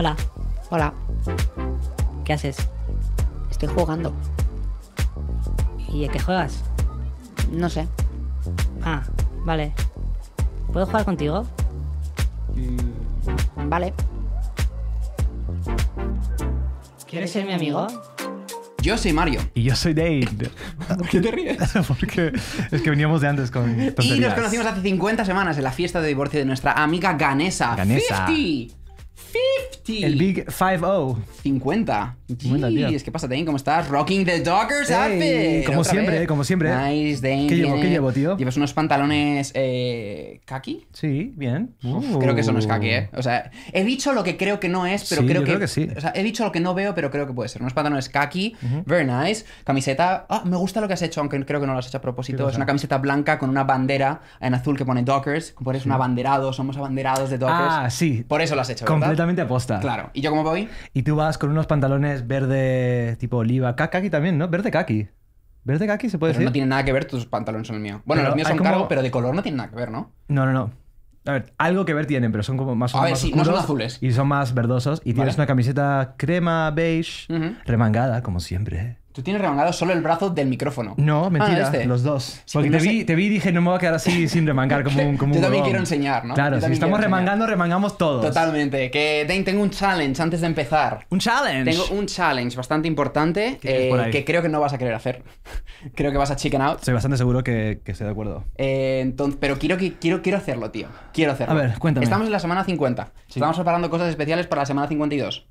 Hola. Hola. ¿Qué haces? Estoy jugando. ¿Y a qué juegas? No sé. Ah, vale. ¿Puedo jugar contigo? Mm, vale. ¿Quieres ser mi amigo? Yo soy Mario. Y yo soy Dave. ¿Por qué te ríes? Porque es que veníamos de antes con. Y nos conocimos hace 50 semanas en la fiesta de divorcio de nuestra amiga Ganesa. Ganesa. El Big 5-0. 50. 50 ¿qué pasa, Dane? ¿Cómo estás? Rocking the Dockers outfit. Eh, como siempre, eh, como siempre. Nice, Dane. ¿Qué llevo, tío? Llevas unos pantalones eh, kaki. Sí, bien. Creo que eso no es kaki, ¿eh? O sea, he dicho lo que creo que no es, pero creo, que, creo que sí. O sea, he dicho lo que no veo, pero creo que puede ser. Unos pantalones kaki, very nice. Camiseta. Ah, me gusta lo que has hecho, aunque creo que no lo has hecho a propósito. Es una camiseta blanca con una bandera en azul que pone Dockers. Como eres un abanderado, somos abanderados de Dockers. Ah, sí. Por eso lo has hecho. Completamente aposta. Claro. ¿Y yo cómo voy? Y tú vas con unos pantalones verde tipo oliva, kaki también, ¿no? Verde kaki. Verde kaki se puede decir. No tiene nada que ver tus pantalones son el mío. Bueno, los míos son cargo, pero de color no tienen nada que ver, ¿no? No, no, no. A ver, algo que ver tienen, pero son como más, a ver, sí, no son azules. Y son más verdosos. Y tienes una camiseta crema beige, remangada, como siempre. ¿eh? Tú tienes remangado solo el brazo del micrófono. No, ah, mentira, este. los dos. Porque te, vi, te vi y dije, no me voy a quedar así sin remangar como un como Yo también quiero enseñar, ¿no? Claro, si estamos remangando, remangamos todos. Totalmente. Que Dane, tengo un challenge antes de empezar. ¿Un challenge? Tengo un challenge bastante importante eh, que creo que no vas a querer hacer. creo que vas a chicken out. Estoy bastante seguro que, que estoy de acuerdo. Eh, entonces, pero quiero, que, quiero, quiero hacerlo, tío. Quiero hacerlo. A ver, cuéntame. Estamos en la semana 50. Estamos preparando cosas especiales para la semana 52.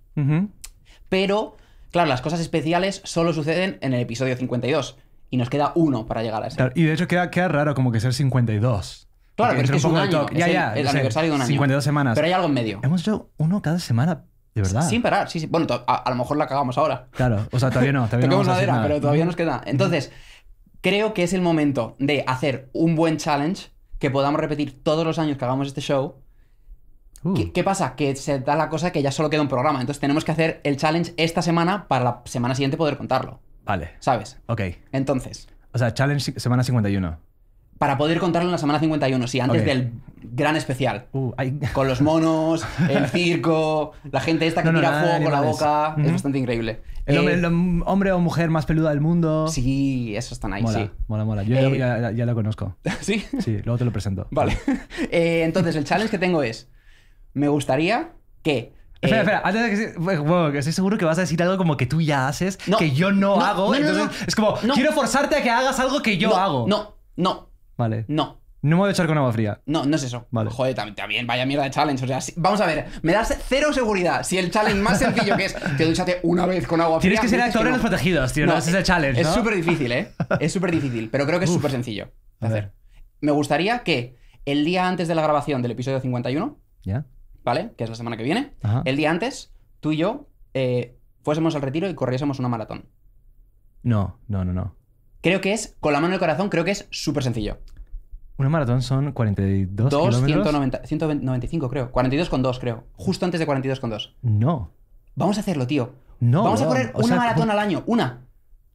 Pero Claro, las cosas especiales solo suceden en el episodio 52 y nos queda uno para llegar a ese. y de hecho queda, queda raro como que ser 52. Claro, pero es que es un, año. Es ya, ya, el, aniversario de un año. 52 semanas. Pero hay algo en medio. Hemos hecho uno cada semana, de verdad. Sin parar, sí, sí. Bueno, a, lo mejor la cagamos ahora. Claro, o sea, todavía no. Todavía no pero todavía nos queda. Entonces, creo que es el momento de hacer un buen challenge que podamos repetir todos los años que hagamos este show Uh. ¿Qué, pasa? Que se da la cosa que ya solo queda un programa. Entonces tenemos que hacer el challenge esta semana para la semana siguiente poder contarlo. Vale. ¿Sabes? Ok. Entonces. O sea, challenge semana 51. Para poder contarlo en la semana 51, sí, antes del gran especial. Uh, con los monos, el circo, la gente esta que mira tira fuego con la boca. Es bastante increíble. El, eh, hombre, o mujer más peluda del mundo. Sí, eso están ahí. Mola, mola, mola. Yo ya, lo eh, conozco. ¿Sí? Sí, luego te lo presento. Vale. Eh, entonces, el challenge que tengo es me gustaría que espera, eh, espera, antes de que, estoy seguro que vas a decir algo como que tú ya haces, que yo no, hago. entonces es como, quiero forzarte a que hagas algo que yo hago. No, no. Vale. No. No me voy a echar con agua fría. No, no es eso. Vale. Joder, también, vaya mierda de challenge. O sea, vamos a ver, me das cero seguridad. Si el challenge más sencillo que es te duchate una vez con agua fría. Tienes que ser actor en los protegidos, tío. No, es el challenge. Es súper difícil, ¿eh? Es súper difícil, pero creo que es súper sencillo de hacer. Me gustaría que el día antes de la grabación del episodio 51, ¿Ya? ¿vale? Que es la semana que viene. El día antes, tú y yo eh, fuésemos al retiro y corriésemos una maratón. No, no, no, no. Creo que es, con la mano en el corazón, creo que es súper sencillo. Una maratón son 42 kilómetros. 195, creo. 42,2, creo. Justo antes de con 42,2. No. Vamos a hacerlo, tío. No. Vamos a correr una maratón al año. Una.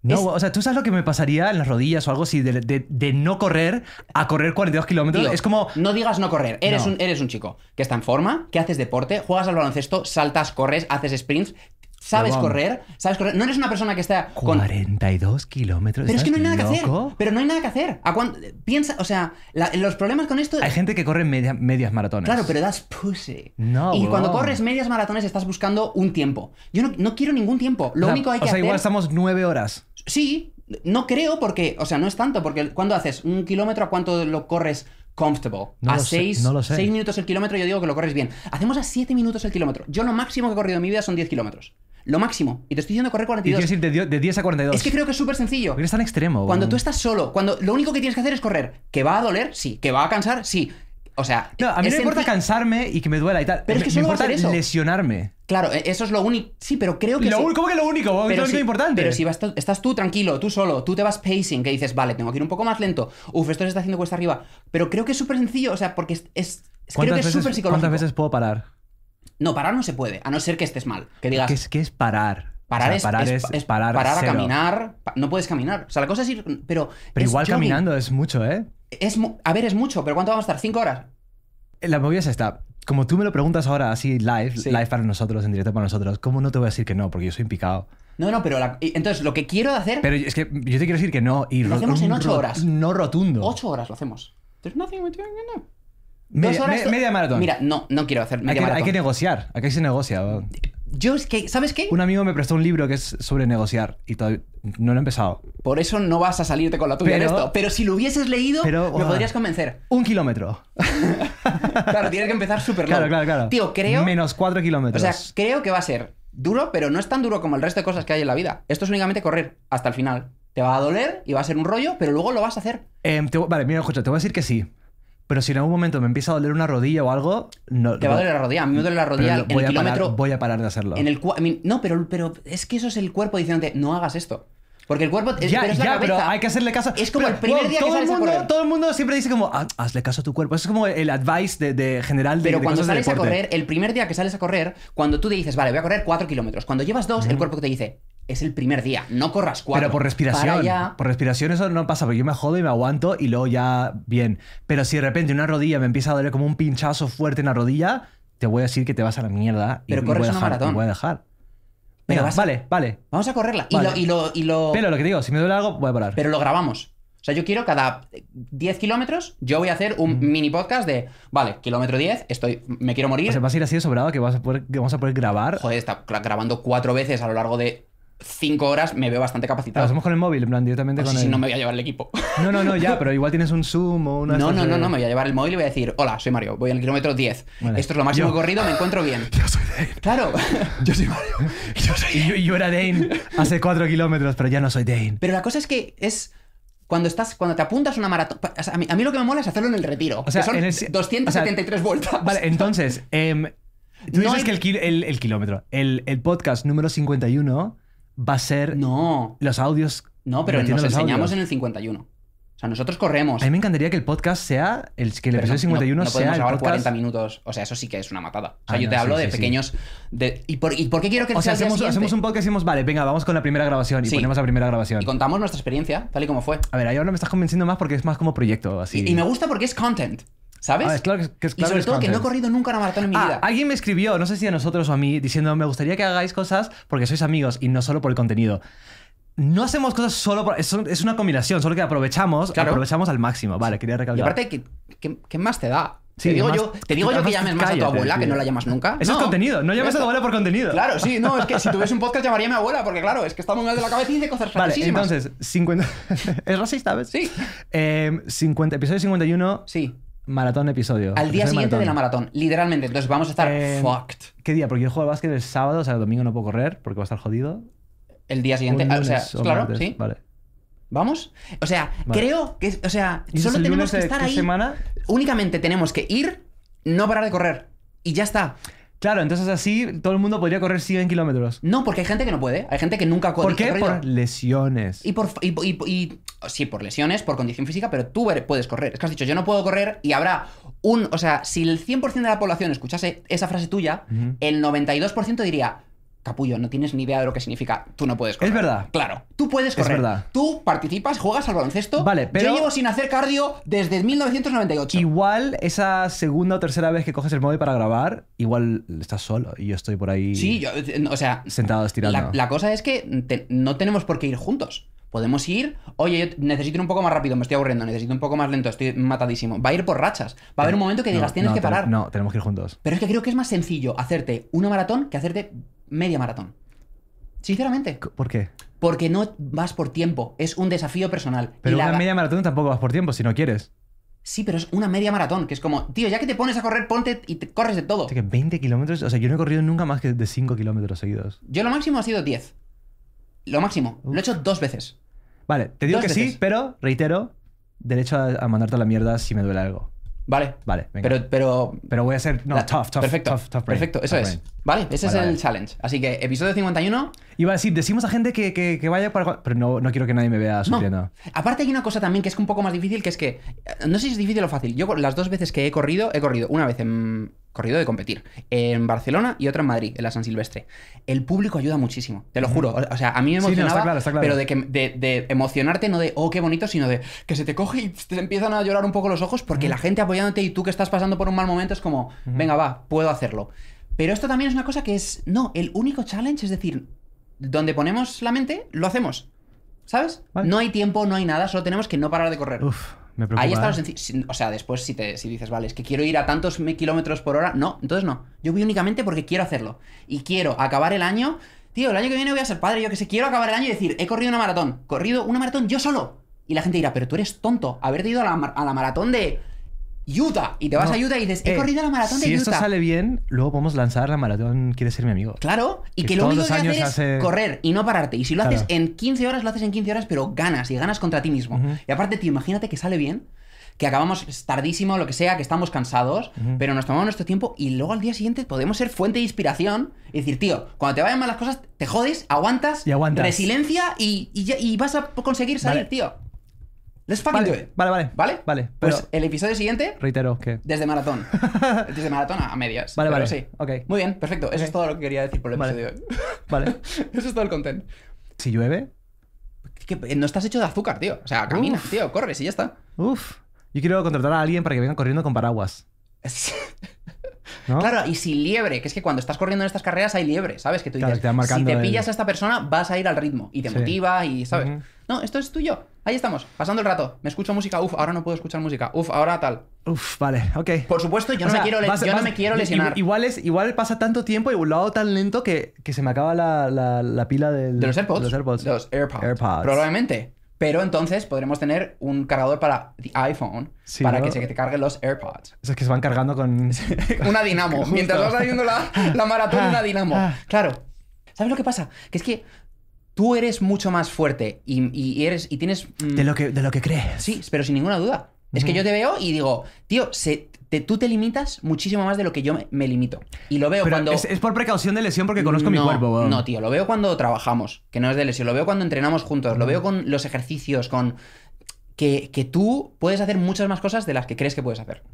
No, o sea, ¿tú sabes lo que me pasaría en las rodillas o algo así de, no correr a correr 42 kilómetros? Es como... No digas no correr, eres, Un, eres un chico que está en forma, que haces deporte, juegas al baloncesto, saltas, corres, haces sprints, sabes correr, sabes correr. No eres una persona que está con... 42 kilómetros. Pero es que no hay nada que hacer. Pero no hay nada que hacer. Piensa, o sea, los problemas con esto... Hay gente que corre medias maratones. Claro, pero das pussy. No, Y cuando corres medias maratones estás buscando un tiempo. Yo no, quiero ningún tiempo. Lo único hay que hacer... O sea, igual estamos nueve horas. Sí, no creo porque... O sea, no es tanto porque cuando haces un kilómetro, ¿a cuánto lo corres? comfortable. No a 6 minutos el kilómetro, yo digo que lo corres bien. Hacemos a 7 minutos el kilómetro. Yo lo máximo que he corrido en mi vida son 10 kilómetros lo máximo. Y te estoy diciendo correr 42. Y ir de, 10 a 42. Es que creo que es súper sencillo. Es tan extremo. Cuando tú estás solo, cuando lo único que tienes que hacer es correr. ¿Que va a doler? Sí. ¿Que va a cansar? Sí. O sea, a mí no me importa cansarme y que me duela y tal. Pero es que me, solo me importa lesionarme. Claro, e-, eso es lo único. Sí, pero creo que. Lo ¿Cómo que lo único? es lo único importante. Pero si estás tú tranquilo, tú solo, tú te vas pacing, que dices, vale, tengo que ir un poco más lento. Uf, esto se está haciendo cuesta arriba. Pero creo que es súper sencillo, o sea, porque es. es creo que es súper psicológico. ¿Cuántas veces puedo parar? No, parar no se puede, a no ser que estés mal. Que ¿Qué es, qué es parar? Parar, es, parar es, parar, a caminar. no puedes caminar. O sea, la cosa es ir. Pero, pero igual caminando es mucho, ¿eh? Es, a ver, es mucho, pero ¿cuánto vamos a estar? ¿Cinco horas? La movida es esta. Como tú me lo preguntas ahora así live, live para nosotros, en directo para nosotros, ¿cómo no te voy a decir que no? Porque yo soy picado No, no, pero entonces lo que quiero hacer. Pero es que yo te quiero decir que no. Y lo hacemos en ocho horas. No rotundo. Ocho horas lo hacemos. There's nothing no. Media, maratón. Mira, no, no quiero hacer media maratón. Hay que negociar. Aquí se negocia. ¿sabes qué? Un amigo me prestó un libro que es sobre negociar y todavía no lo he empezado. Por eso no vas a salirte con la tuya en esto. Pero si lo hubieses leído, pero, me podrías convencer. Un kilómetro. claro, tienes que empezar súper Claro, claro, Tío, creo. Menos cuatro kilómetros. O sea, creo que va a ser duro, pero no es tan duro como el resto de cosas que hay en la vida. Esto es únicamente correr hasta el final. Te va a doler y va a ser un rollo, pero luego lo vas a hacer. Em, vale, mira, escucha, te voy a decir que sí. Pero si en algún momento me empieza a doler una rodilla o algo, no. Te va a doler la rodilla. A mí me duele la rodilla en voy el a kilómetro. Parar, voy a parar de hacerlo. En el no, pero, pero es que eso es el cuerpo diciéndote, no hagas esto. Porque el cuerpo es, ya, ya, Pero hay que hacerle caso. Es como el primer día que sales a correr. Todo el mundo siempre dice como, hazle caso a tu cuerpo. Eso es como el advice de, de general de Pero cuando sales a correr, el primer día que sales a correr, cuando tú te dices, vale, voy a correr 4 kilómetros. Cuando llevas 2, el cuerpo te dice, es el primer día. No corras cuatro. Pero por respiración. Por respiración eso no pasa, porque yo me jodo y me aguanto y luego ya bien. Pero si de repente una rodilla me empieza a doler como un pinchazo fuerte en la rodilla, te voy a decir que te vas a la mierda Pero corres voy a dejar, una voy a dejar. vale, vale. Vamos a correrla. Y, lo, Pero lo que digo, si me duele algo, voy a parar. Pero lo grabamos. O sea, yo quiero cada 10 kilómetros, yo voy a hacer un mm. mini podcast de, vale, kilómetro 10, estoy, me quiero morir. O vas a ir así de sobrado que, vas que vamos a poder grabar. Joder, está grabando cuatro veces a lo largo de cinco horas me veo bastante capacitado. Lo hacemos con el móvil, en directamente si no me voy a llevar el equipo. No, no, no, ya, pero igual tienes un Zoom o una... No, no, no, no, me voy a llevar el móvil y voy a decir, hola, soy Mario, voy al kilómetro 10. Esto es lo máximo corrido, me encuentro bien. Yo soy Dane. Claro. Yo soy Mario. Yo soy Dane. Yo, era Dane hace cuatro kilómetros, pero ya no soy Dane. Pero la cosa es que es cuando estás cuando te apuntas una maratón a, mí, lo que me mola es hacerlo en el retiro o sea, son 273 vueltas vale entonces em, tú no dices que el, el kilómetro el, podcast número 51 va a ser no. los audios. No, pero nos enseñamos en el 51. O sea, nosotros corremos. A mí me encantaría que el podcast sea, el, que el episodio 51 sea. el 40 minutos. O sea, eso sí que es una matada. O sea, ah, yo te hablo de pequeños. De, ¿y, por, qué quiero que o sea, hacemos, hacemos, un podcast y decimos, vale, venga, vamos con la primera grabación y ponemos la primera grabación. Y contamos nuestra experiencia, tal y como fue. A ver, ahí ahora me estás convenciendo más porque es más como proyecto. así. y me gusta porque es content. ¿Sabes? Ah, es claro que, es claro y sobre todo que no he corrido nunca una maratón en mi ah, vida. Alguien me escribió, no sé si a nosotros o a mí, diciendo, me gustaría que hagáis cosas porque sois amigos y no solo por el contenido. No hacemos cosas solo por... Es, una combinación, solo que aprovechamos, aprovechamos al máximo. Vale, quería recalcar. Y aparte, ¿qué, qué, más te da? te digo, yo, te digo yo que llames más a tu abuela, que no la llamas nunca. Eso es contenido, no llames a tu abuela por contenido. Claro, sí, no, es que si tuviese un podcast llamaría a mi abuela, porque claro, es que estamos mal de la cabeza y de cosas Vale, entonces, 50... ¿Es racista, ves? Sí. Eh, 50, episodio 51. Sí. Maratón episodio. Al día siguiente de la maratón, literalmente. Entonces vamos a estar eh, fucked. ¿Qué día? Porque yo juego al básquet el sábado, o sea, el domingo no puedo correr porque va a estar jodido. El día siguiente, ah, o sea, claro, sí. Vale. ¿Vamos? O sea, creo que, o sea, solo tenemos que estar ahí. Semana? Únicamente tenemos que ir, no parar de correr. Y ya está. Claro, entonces así todo el mundo podría correr 100 kilómetros. No, porque hay gente que no puede. Hay gente que nunca corre. ¿Por qué? Por lesiones. Y por. Y, sí, por lesiones, por condición física, pero tú puedes correr. Es que has dicho, yo no puedo correr y habrá un. O sea, si el 100% de la población escuchase esa frase tuya, el 92% diría capullo, no tienes ni idea de lo que significa. Tú no puedes correr. Es verdad. Claro. Tú puedes correr. Es verdad. Tú participas, juegas al baloncesto. Vale, pero. Yo llevo sin hacer cardio desde 1998. Igual esa segunda o tercera vez que coges el móvil para grabar, igual estás solo y yo estoy por ahí. Sí, yo, o sea. Sentado estirando. La, cosa es que no tenemos por qué ir juntos. Podemos ir, oye, necesito un poco más rápido, me estoy aburriendo, necesito un poco más lento, estoy matadísimo. Va a ir por rachas. Va a haber un momento que digas, tienes que parar. No, tenemos que ir juntos. Pero es que creo que es más sencillo hacerte una maratón que hacerte media maratón. Sinceramente. ¿Por qué? Porque no vas por tiempo, es un desafío personal. Pero una la... media maratón tampoco vas por tiempo si no quieres. Sí, pero es una media maratón, que es como, tío, ya que te pones a correr, ponte y te corres de todo. 20 kilómetros, o sea, yo no he corrido nunca más que de 5 kilómetros seguidos. Yo lo máximo ha sido 10. Lo máximo. Lo he hecho dos veces. Vale, te digo que sí, pero reitero, derecho a, a mandarte a la mierda si me duele algo. Vale. Vale, Pero, pero, pero voy a ser. No, tough, tough. Perfecto. perfecto, eso es. Vale, ese es el challenge. Así que, episodio 51. Iba a decir, decimos a gente que, que, vaya para. Pero no, quiero que nadie me vea sufriendo. Aparte, hay una cosa también que es un poco más difícil, que es que. Eh, no sé si es difícil o fácil. Yo, las dos veces que he corrido, he corrido una vez en, corrido de competir, en Barcelona y otra en Madrid, en la San Silvestre. El público ayuda muchísimo, te lo juro. O sea, a mí me emocionaba, pero de, que, emocionarte no de, oh, qué bonito, sino de que se te coge y te empiezan a llorar un poco los ojos porque la gente apoyándote y tú que estás pasando por un mal momento es como, venga, va, puedo hacerlo. Pero esto también es una cosa que es, no, el único challenge, es decir, donde ponemos la mente, lo hacemos. ¿Sabes? No hay tiempo, no hay nada, solo tenemos que no parar de correr. Uf. Ahí está ¿eh? sencillo. O sea, después si, te, dices, vale, es que quiero ir a tantos kilómetros por hora, no, entonces no. Yo voy únicamente porque quiero hacerlo. Y quiero acabar el año. Tío, el año que viene voy a ser padre, yo que sé, quiero acabar el año y decir, he corrido una maratón, corrido una maratón yo solo. Y la gente dirá, pero tú eres tonto, haberte ido a la maratón de ¡Yuta! Y te vas a ayudar y dices, he eh, corrido la maratón de Yuta. Si esto sale bien, luego podemos lanzar la maratón Quieres ser mi amigo. Claro, y que, lo único que haces es correr y no pararte. Y si lo haces en 15 horas, lo haces en 15 horas, pero ganas y ganas contra ti mismo. Y aparte, tío, imagínate que sale bien, que acabamos tardísimo, lo que sea, que estamos cansados, pero nos tomamos nuestro tiempo y luego al día siguiente podemos ser fuente de inspiración y decir, tío, cuando te vayan mal las cosas, te jodes, aguantas, y aguantas. resiliencia y, vas a conseguir salir, tío. Let's fucking vale, Vale, vale. ¿Vale? pues el episodio siguiente. Reitero que. Desde maratón. desde maratón a, medias. Vale, vale. Sí. Muy bien, perfecto. Eso es todo lo que quería decir por el episodio de hoy. Vale. Eso es todo el content. Si llueve. Eh, no estás hecho de azúcar, tío. O sea, camina, tío, corres y ya está. Uf. Yo quiero contratar a alguien para que venga corriendo con paraguas. ¿No? Claro, y si liebre, que es que cuando estás corriendo en estas carreras hay liebre, ¿sabes? Que tú dices, si te pillas a esta persona, vas a ir al ritmo y te motiva y, ¿sabes? No, esto es tuyo. Ahí estamos, pasando el rato. Me escucho música, uf, ahora no puedo escuchar música, uf, ahora tal. Uf, vale, ok. Por supuesto, yo, no, me quiero, lesionar. Igual, es, igual pasa tanto tiempo y lo tan lento que, que se me acaba la, pila del, de los AirPods. los AirPods. Probablemente. Pero entonces podremos tener un cargador para el iPhone para que se te carguen los AirPods. Esos que se van cargando con. una dinamo. Mientras vas haciendo la, la maratón, una dinamo. Claro. ¿Sabes lo que pasa? Que es que tú eres mucho más fuerte y, eres, y tienes... Mm, de, lo que, de lo que crees. Sí, pero sin ninguna duda. Es que yo te veo y digo, tío, tú te limitas muchísimo más de lo que yo me, limito. Y lo veo cuando... Es, es, por precaución de lesión porque conozco mi cuerpo. No, tío, lo veo cuando trabajamos, que no es de lesión. Lo veo cuando entrenamos juntos, lo veo con los ejercicios, con... Que, tú puedes hacer muchas más cosas de las que crees que puedes hacer.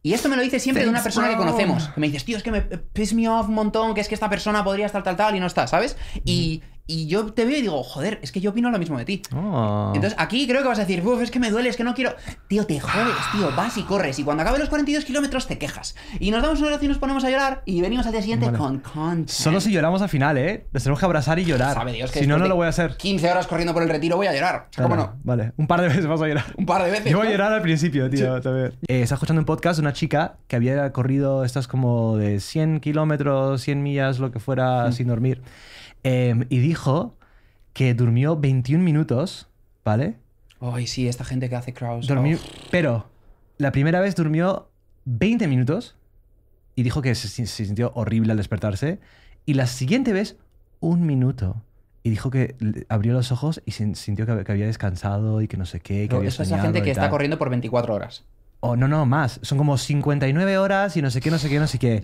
Y esto me lo dice siempre de una persona que conocemos. Que me dices, tío, es que me piss me off un montón, que es que esta persona podría estar tal, tal, y no está, ¿sabes? Y, y yo te veo y digo, joder, es que yo opino lo mismo de ti. Ah. Entonces aquí creo que vas a decir, Buf, es que me duele, es que no quiero. Tío, te jodes, tío, vas y corres. Y cuando acabe los 42 kilómetros te quejas. Y nos damos un abrazo y nos ponemos a llorar. Y venimos al día siguiente con content. Solo si lloramos al final, ¿eh? Les tenemos que abrazar y llorar. Si no, no lo voy a hacer. 15 horas corriendo por el retiro voy a llorar. O sea, ¿cómo no? Vale, un par de veces vas a llorar. Un par de veces. Yo voy a llorar al principio, tío. Sí. Eh, escuchando un podcast de una chica que había corrido estas como de 100 kilómetros, 100 millas, lo que fuera, mm. sin dormir. Em, y dijo que durmió 21 minutos, ¿vale? Ay, sí, esta gente que hace crowds. Oh. Pero la primera vez durmió 20 minutos y dijo que se, sintió horrible al despertarse. Y la siguiente vez, un minuto. Y dijo que abrió los ojos y sintió que, había descansado y que no sé qué. Que gente que está corriendo por 24 horas. oh, no, no, más. Son como 59 horas y no sé qué, no sé qué, no sé qué.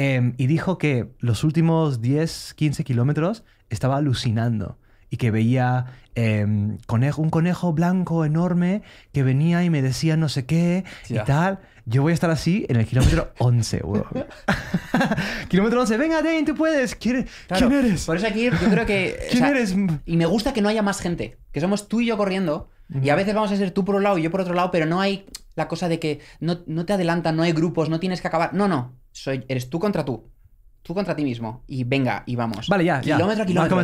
Em, y dijo que los últimos 10, 15 kilómetros estaba alucinando y que veía em, un conejo blanco enorme que venía y me decía no sé qué y tal. Yo voy a estar así en el kilómetro 11, kilómetro 11, venga, Dane, tú puedes. ¿Quién, e-? eres? Por eso aquí yo creo que... ¿Quién eres? Y me gusta que no haya más gente, que somos tú y yo corriendo. Y a veces vamos a ser tú por un lado y yo por otro lado, pero no hay la cosa de que no, no te adelantan, no hay grupos, no tienes que acabar. No, no eres tú contra tú. Tú contra ti mismo. Y venga, y vamos. Vale, ya. Kilómetro kilómetro.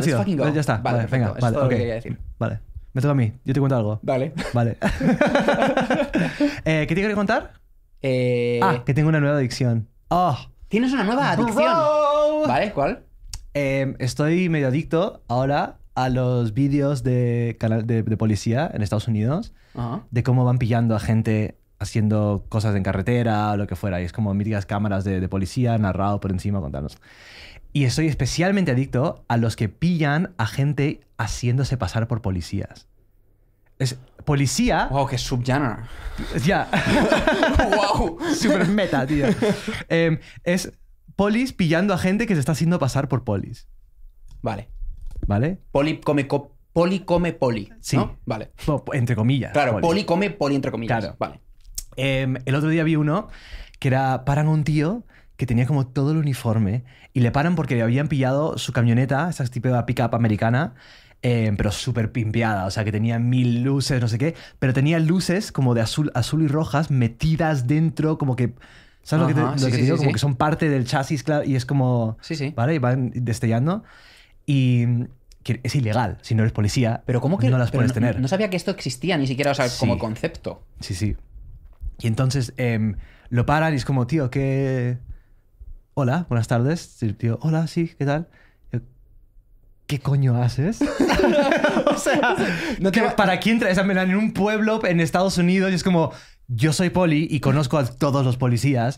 Ya está. Vale, venga. Eso vale, es todo lo que quería decir. Vale. Me toca a mí. Yo te cuento algo. Vale. Vale. Eh, ¿Qué te quería contar? Eh, ah, que tengo una nueva adicción. Oh. Tienes una nueva adicción. Vale, ¿cuál? Em, estoy medio adicto ahora a los vídeos de, canal, de, policía en Estados Unidos, de cómo van pillando a gente haciendo cosas en carretera o lo que fuera. Y es como míticas cámaras de, policía narrado por encima contanos. Y estoy especialmente adicto a los que pillan a gente haciéndose pasar por policías. Es policía. Wow, qué subgenre. Ya. wow. Super meta, tío. Em, es polis pillando a gente que se está haciendo pasar por polis. Vale. ¿Vale? Poli come poli come poli. Sí. ¿no? Vale. Entre comillas. Claro, poli. poli come poli entre comillas. Claro. Vale. Em, el otro día vi uno que era, paran a un tío que tenía como todo el uniforme y le paran porque le habían pillado su camioneta, esa de pickup americana, em, pero súper pimpeada, o sea que tenía mil luces, no sé qué, pero tenía luces como de azul, azul y rojas metidas dentro, como que... ¿Sabes lo que te, digo? como que son parte del chasis claro, y es como... Sí, sí. ¿Vale? Y van destellando. Y es ilegal si no eres policía, pero ¿cómo que no las puedes tener? No sabía que esto existía ni siquiera, o sea, como concepto. Sí, sí. Y entonces em, lo paran y es como, tío, ¿qué...? Hola, buenas tardes. tío, hola, sí, ¿qué tal? ¿Qué coño haces? o sea, no ¿para quién traes? a en un pueblo en Estados Unidos y es como, yo soy poli y conozco a todos los policías.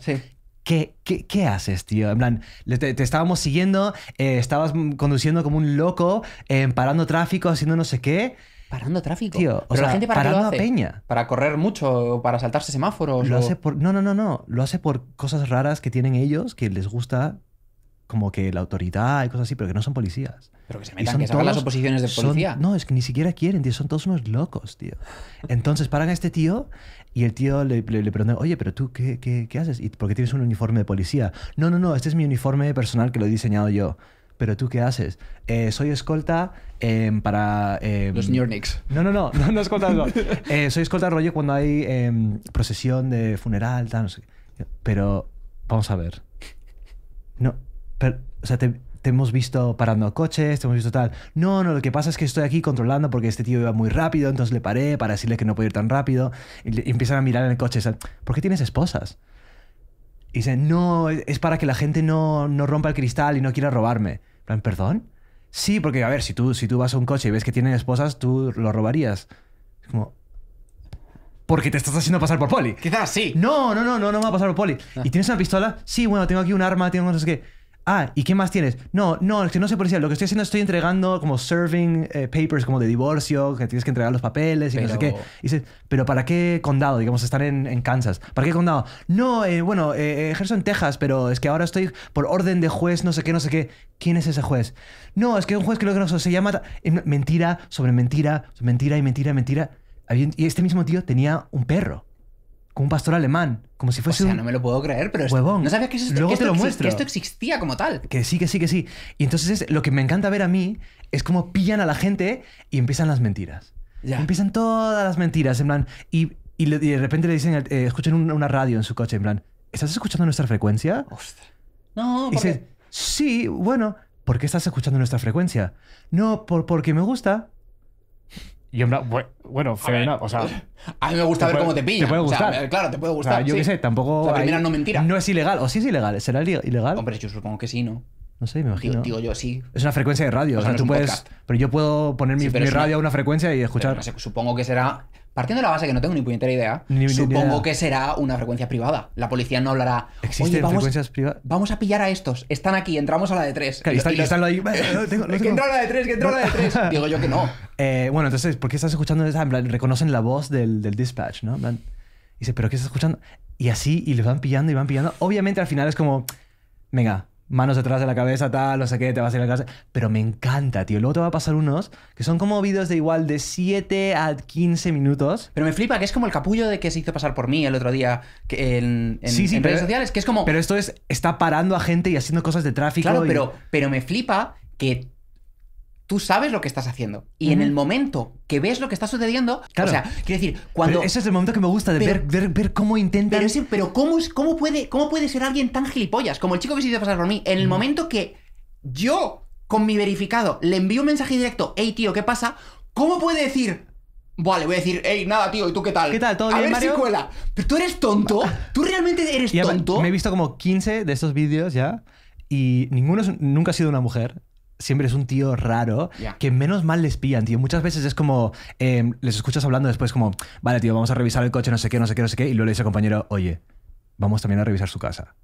¿Qué, haces, tío? En plan, te, estábamos siguiendo, eh, estabas conduciendo como un loco, em, parando tráfico, haciendo no sé qué. Parando tráfico. Tío, o sea, la gente para parando lo hace? peña. Para correr mucho, para saltarse semáforos. Lo o... hace por. No, no, no, no. Lo hace por cosas raras que tienen ellos que les gusta como que la autoridad y cosas así, pero que no son policías. Pero que se metan, que las oposiciones de policía. no, es que ni siquiera quieren, tío. Son todos unos locos, tío. Entonces paran a este tío y el tío le, pregunta, oye, pero tú, qué, qué, qué haces? ¿Y por qué tienes un uniforme de policía? No, no, no, este es mi uniforme personal que lo he diseñado yo. ¿pero tú qué haces? Eh, soy escolta em, para... Em, Los New Yorks. No, no, no, no, no escolta. No. Eh, soy escolta rollo cuando hay em, procesión de funeral, tal, no sé. Pero, vamos a ver. No, pero, o sea, te, hemos visto parando coches, te hemos visto tal. No, no, lo que pasa es que estoy aquí controlando porque este tío iba muy rápido, entonces le paré para decirle que no puede ir tan rápido. Y, y empiezan a mirar en el coche. ¿Por qué tienes esposas? Y dicen, no, es para que la gente no, rompa el cristal y no quiera robarme. plan, ¿perdón? Sí, porque a ver, si tú, si tú vas a un coche y ves que tienen esposas, tú lo robarías. Es como, porque te estás haciendo pasar por poli. Quizás sí. No, no, no, no, no me va a pasar por poli. Ah. ¿Y tienes una pistola? Sí, bueno, tengo aquí un arma, tengo no sé qué ah, ¿y qué más tienes? No, no, es que no por policía. Lo que estoy haciendo es estoy entregando como serving eh, papers como de divorcio, que tienes que entregar los papeles y no sé qué. Y dices, ¿pero para qué condado? Digamos, estar en, Kansas. ¿Para qué condado? No, eh, bueno, eh, eh ejerzo en Texas, pero es que ahora estoy por orden de juez, no sé qué, no sé qué. ¿Quién es ese juez? No, es que un juez que lo que no se llama... Mentira sobre mentira, mentira y mentira mentira. Y este mismo tío tenía un perro con un pastor alemán, como si fuese o sea, un... no me lo puedo creer, pero huevón. no sabías que, esto, existía como tal. Que sí, que sí, que sí. Y entonces es, lo que me encanta ver a mí es cómo pillan a la gente y empiezan las mentiras. Ya. Empiezan todas las mentiras, en plan, y, y, de repente le dicen, escuchan escuchen una, radio en su coche, en plan, ¿estás escuchando nuestra frecuencia? No, Dice, sí, bueno, ¿por qué estás escuchando nuestra frecuencia? No, por, porque me gusta. Y en bueno, fair O sea, a mí me gusta ver cómo te pillan. Te puede gustar. claro, te puede gustar. yo qué sé, tampoco. La primera no mentira. No es ilegal. O sí es ilegal. ¿Será ilegal? Hombre, yo supongo que sí, ¿no? No sé, me imagino. Digo, yo sí. Es una frecuencia de radio. O sea, tú puedes. Pero yo puedo poner mi, radio a una frecuencia y escuchar. supongo que será Partiendo de la base que no tengo ni puñetera idea, supongo que será una frecuencia privada. La policía no hablará. ¿Existen vamos, frecuencias privadas? Vamos a pillar a estos. Están aquí, entramos a la de tres. están, que entra a la de tres, que entra a la de tres. Digo yo que no. Eh, bueno, entonces, ¿por qué estás escuchando esa? En plan, reconocen la voz del, dispatch, ¿no? dice, ¿pero qué estás escuchando? Y así, y les van pillando y van pillando. Obviamente, al final es como, venga, manos detrás de la cabeza, tal, no sé qué, te vas a ir a casa. Pero me encanta, tío. Luego te va a pasar unos que son como vídeos de igual de 7 a 15 minutos. Pero me flipa que es como el capullo de que se hizo pasar por mí el otro día en, en, redes sociales, que es como... Pero esto es, está parando a gente y haciendo cosas de tráfico. Claro, pero, pero me flipa que tú sabes lo que estás haciendo. Y en el momento que ves lo que está sucediendo, claro. o sea, quiero decir, cuando... ese es el momento que me gusta de ver, ver, ver, cómo intentan... Pero, pero ¿cómo, puede, ¿cómo puede ser alguien tan gilipollas? Como el chico que se hizo pasar por mí. En el momento que yo, con mi verificado, le envío un mensaje directo, hey tío, ¿qué pasa? ¿Cómo puede decir... Vale, voy a decir, hey, nada, tío, ¿y tú qué tal? ¿Qué tal? ¿Todo a bien, ver cuela. Pero tú eres tonto. ¿Tú realmente eres tonto? Me he visto como 15 de estos vídeos ya y ninguno nunca ha sido una mujer siempre es un tío raro que menos mal les pillan, tío. Muchas veces es como, em, les escuchas hablando después como, vale, tío, vamos a revisar el coche, no sé qué, no sé qué, no sé qué, y luego le dice al compañero, oye, vamos también a revisar su casa.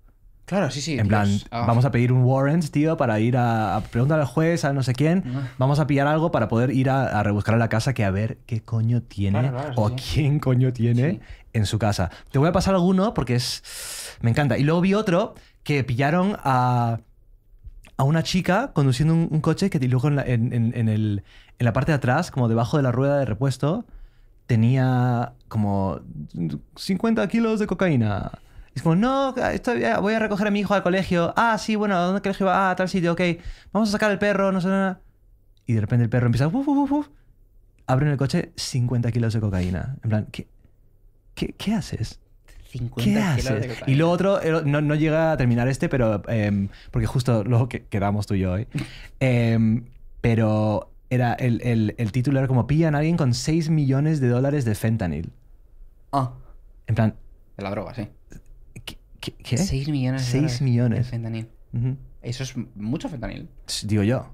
Claro, sí, sí. En plan, ah. vamos a pedir un warrant, tío, para ir a, preguntar al juez, a no sé quién. Ah. Vamos a pillar algo para poder ir a, rebuscar a la casa que a ver qué coño tiene o quién coño tiene en su casa. Te voy a pasar alguno porque es... Me encanta. Y luego vi otro que pillaron a a una chica conduciendo un, coche que luego en la, en, el, en la, parte de atrás, como debajo de la rueda de repuesto, tenía como 50 kilos de cocaína. es como, no, estoy eh, voy a recoger a mi hijo al colegio. Ah, sí, bueno, ¿a dónde colegio va? Ah, a tal sitio, ok. Vamos a sacar al perro, no sé nada. Y de repente el perro empieza, abren el coche 50 kilos de cocaína. En plan, qué, qué haces? 50 ¿Qué haces? y lo otro, eh, no, llega a terminar este, pero. Em, porque justo luego que quedamos tú y yo hoy. Em, pero era el, título era como: pillan a alguien con 6 millones de dólares de fentanil. Ah. En plan. De la droga, sí. ¿Qué? 6 millones de 6 dólares millones. De fentanil. Eso es mucho fentanil. Digo yo.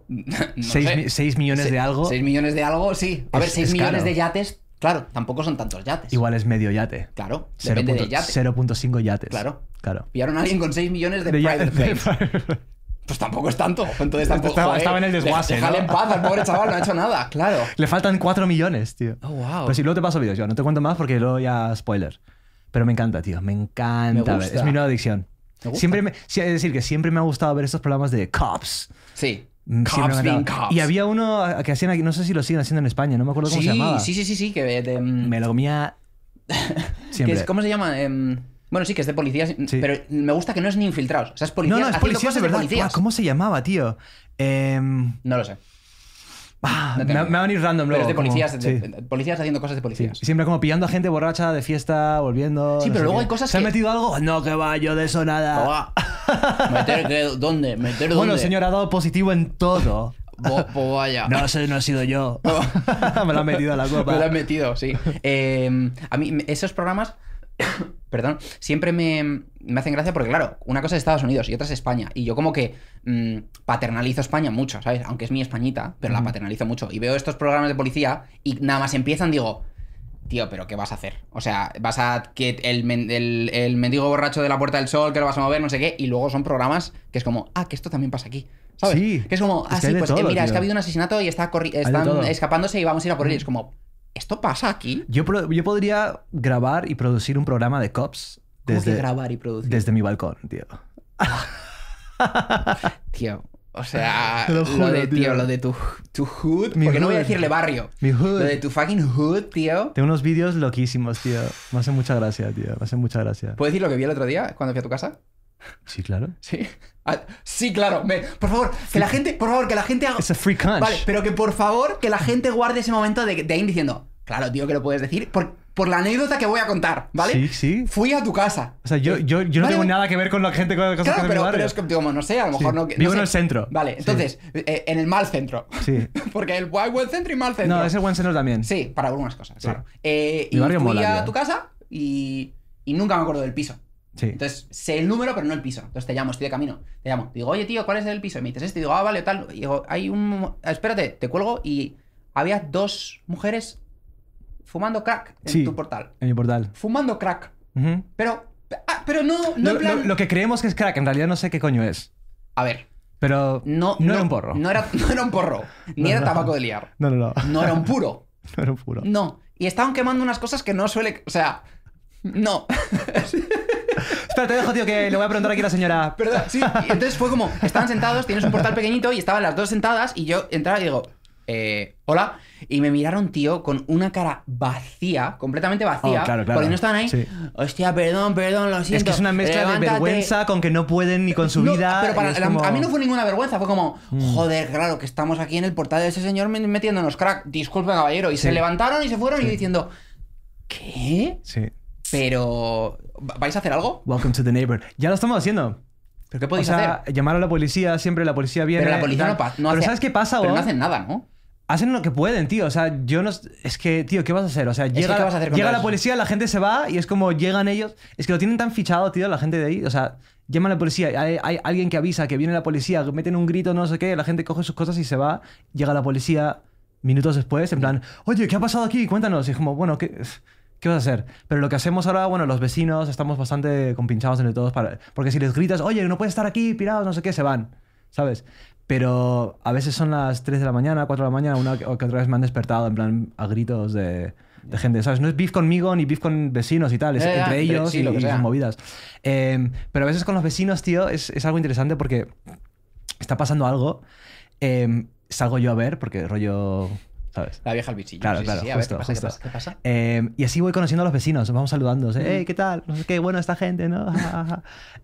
6 millones de algo. 6 millones de algo, sí. A ver, 6 millones de yates Claro, tampoco son tantos yates. Igual es medio yate. Claro, depende de yate. 0.5 yates. Claro. claro. Pillaron a alguien con 6 millones de, de private Pues tampoco es tanto. Entonces este tampoco. Estaba, estaba en el desguace. Déjale en paz al pobre chaval, no ha hecho nada, claro. Le faltan 4 millones, tío. Oh, wow. Pero pues si luego te paso vídeos, yo no te cuento más porque luego ya spoiler. Pero me encanta, tío. Me encanta. Me Es mi nueva adicción. Me siempre me, es decir, que siempre me ha gustado ver estos programas de cops. Sí. Mm, y había uno que hacían aquí, no sé si lo siguen haciendo en España, no me acuerdo cómo se llamaba. Sí, sí, sí, sí, que eh, de, mm, me comía siempre. ¿Cómo se llama? Em, bueno, sí, que es de policías, mm, pero me gusta que no es ni infiltrados. O sea, es policía no, no, es de, verdad. ¿Cómo se llamaba, tío? Em, no lo sé me, van a ir random luego. Pero de policías, policías haciendo cosas de policías. Siempre como pillando a gente borracha de fiesta, volviendo. Sí, pero luego hay cosas ¿Se ha metido algo? No, que va, yo de eso nada. ¿Meter dónde? ¿Meter dónde? Bueno, señor, ha dado positivo en todo. No, no he sido yo. me lo han metido a la copa. Me lo han metido, sí. Eh, a mí, esos programas, perdón, siempre me, me hacen gracia porque, claro, una cosa es Estados Unidos y otra es España. Y yo como que mm, paternalizo España mucho, ¿sabes? Aunque es mi españita, pero la paternalizo mucho. Y veo estos programas de policía y nada más empiezan, digo, tío, pero ¿qué vas a hacer? O sea, vas a que el, mendigo borracho de la Puerta del Sol, que lo vas a mover, no sé qué, y luego son programas que es como, ah, que esto también pasa aquí. ¿Sabes? Sí, que es como, ah, sí, pues mira, es que ha habido un asesinato y está están escapándose y vamos a ir a por es como, ¿esto pasa aquí? Yo, yo podría grabar y producir un programa de cops desde, grabar y Desde mi balcón, tío. tío, o sea, lo, de, tu, hood. porque no voy a decirle barrio. Lo de tu fucking hood, tío. Tengo unos vídeos loquísimos, tío. Me hace mucha gracia, tío. Me hace mucha gracia. ¿Puedes decir lo que vi el otro día cuando fui a tu casa? Sí, claro. Sí. Ah, sí, claro. por favor, que la gente, por favor, que la gente haga. free Vale, pero que por favor, que la gente guarde ese momento de, de diciendo, claro, tío, que lo puedes decir por la anécdota que voy a contar, ¿vale? Sí, sí. Fui a tu casa. O sea, yo, no tengo nada que ver con la gente con las cosas pero, pero es que, no sé, a lo mejor no. Vivo en el centro. Vale, entonces, eh, en el mal centro. Sí. Porque el, hay buen centro y mal centro. No, ese buen centro también. Sí, para algunas cosas, claro. Eh, y fui a tu casa y, y nunca me acuerdo del piso. Sí. Entonces, sé el número, pero no el piso. Entonces te llamo, estoy de camino. Te llamo, digo, oye, tío, ¿cuál es el piso? Y me dices este, digo, ah, vale, tal. Y digo, hay un. Espérate, te cuelgo y había dos mujeres Fumando crack en tu portal. En mi portal. Fumando crack. Pero. Ah, pero no. lo, lo, que creemos que es crack, en realidad no sé qué coño es. A ver. Pero. No, no, era un porro. No era, un porro. ni era tabaco de liar. No, no, no. No era un puro. no era un puro. No. Y estaban quemando unas cosas que no suele. O sea. No. Espera, te dejo, tío, que le voy a preguntar aquí a la señora. Perdón, sí. entonces fue como, estaban sentados, tienes un portal pequeñito y estaban las dos sentadas y yo entraba y digo, eh, hola, y me miraron, tío, con una cara vacía, completamente oh, vacía, claro, claro. porque no estaban ahí, hostia, perdón, perdón, Es que es una mezcla de vergüenza con que no pueden ni con su vida. Ah, pero a mí no fue ninguna vergüenza, fue como, mm. joder, claro, que estamos aquí en el portal de ese señor metiéndonos crack, disculpe, caballero, y se levantaron y se fueron y yo diciendo, ¿qué? Sí. Pero, ¿vais a hacer algo? Welcome to the neighbor. Ya lo estamos haciendo. ¿Pero qué podéis hacer? Llamar a la policía, siempre la policía viene. Pero la policía no pasa. pero ¿sabes qué pasa, Pero no hacen nada, ¿no? Hacen lo que pueden, tío. O sea, yo no. Es que, tío, ¿qué vas a hacer? O sea, llega, la policía, la gente se va y es como llegan ellos. Es que lo tienen tan fichado, tío, la gente de ahí. O sea, llaman a la policía, hay, hay alguien que avisa que viene la policía, meten un grito, no sé qué, la gente coge sus cosas y se va. Llega la policía minutos después, en plan, oye, ¿qué ha pasado aquí? Cuéntanos. Y es como, bueno, ¿qué. ¿qué vas a hacer? Pero lo que hacemos ahora, bueno, los vecinos estamos bastante compinchados entre todos para, porque si les gritas, oye, no puede estar aquí, pirados, no sé qué, se van, ¿sabes? Pero a veces son las 3 de la mañana, 4 de la mañana, una que otra vez me han despertado en plan a gritos de, gente, ¿sabes? No es beef conmigo ni beef con vecinos y tal, es entre ellos y, lo que movidas. Em, pero a veces con los vecinos, tío, es, es algo interesante porque está pasando algo. Em, salgo yo a ver, porque rollo ¿sabes? La vieja al bichillo. Claro, claro. Sí, ¿qué pasa? Eh, y así voy conociendo a los vecinos, vamos saludándose. Hey, ¿qué tal? qué, bueno, esta gente, ¿no?